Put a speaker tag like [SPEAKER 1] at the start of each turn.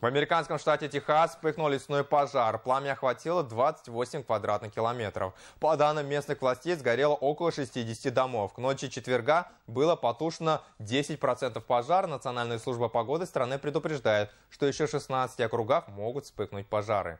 [SPEAKER 1] В американском штате Техас вспыхнул лесной пожар. Пламя охватило 28 квадратных километров. По данным местных властей, сгорело около 60 домов. К ночи четверга было потушено 10% пожара. Национальная служба погоды страны предупреждает, что еще 16 округах могут вспыхнуть пожары.